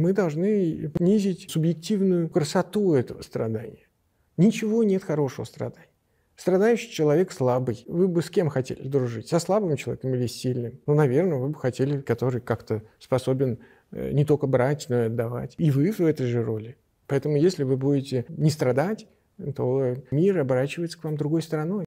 Мы должны понизить субъективную красоту этого страдания. Ничего нет хорошего страдания. Страдающий человек слабый. Вы бы с кем хотели дружить? Со слабым человеком или с сильным? Ну, наверное, вы бы хотели, который как-то способен э, не только брать, но и отдавать. И вы в этой же роли. Поэтому если вы будете не страдать, то мир оборачивается к вам другой стороной.